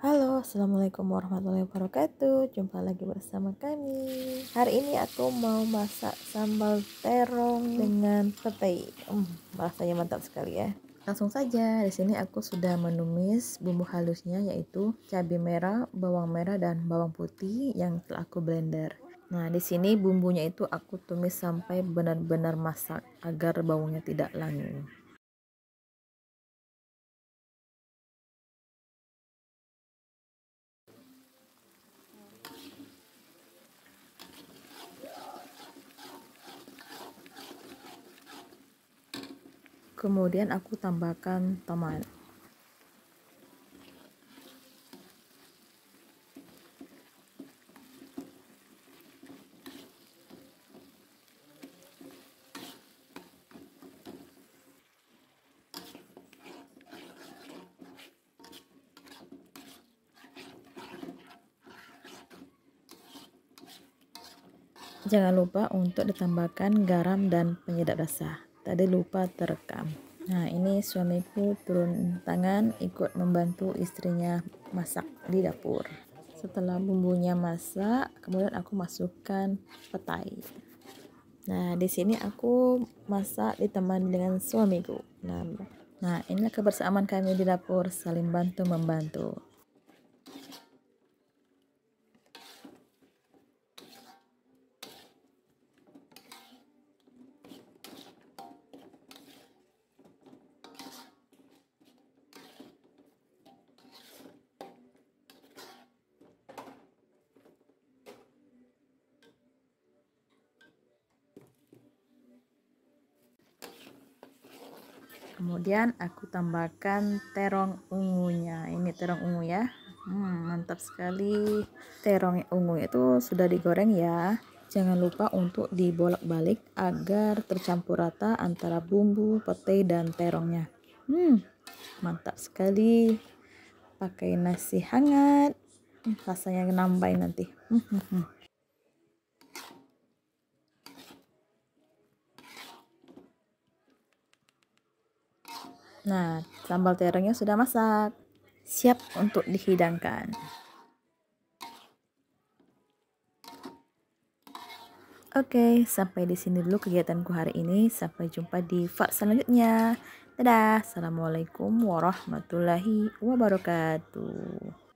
Halo, Assalamualaikum warahmatullahi wabarakatuh Jumpa lagi bersama kami Hari ini aku mau masak sambal terong hmm. dengan petai hmm, Rasanya mantap sekali ya Langsung saja, di sini aku sudah menumis bumbu halusnya yaitu cabai merah, bawang merah, dan bawang putih yang telah aku blender Nah, di sini bumbunya itu aku tumis sampai benar-benar masak agar bawangnya tidak langu. kemudian aku tambahkan tomat Jangan lupa untuk ditambahkan garam dan penyedap rasa ada lupa terekam nah ini suamiku turun tangan ikut membantu istrinya masak di dapur setelah bumbunya masak kemudian aku masukkan petai nah di sini aku masak ditemani dengan suamiku nah nah inilah kebersamaan kami di dapur saling bantu membantu kemudian aku tambahkan terong ungunya ini terong ungu ya hmm, mantap sekali terong ungu itu sudah digoreng ya jangan lupa untuk dibolak-balik agar tercampur rata antara bumbu pete dan terongnya hmm, mantap sekali pakai nasi hangat hmm, rasanya nambahin nanti hmm, hmm, hmm. Nah, sambal terongnya sudah masak. Siap untuk dihidangkan. Oke, sampai di sini dulu kegiatanku hari ini. Sampai jumpa di part selanjutnya. Dadah. Assalamualaikum warahmatullahi wabarakatuh.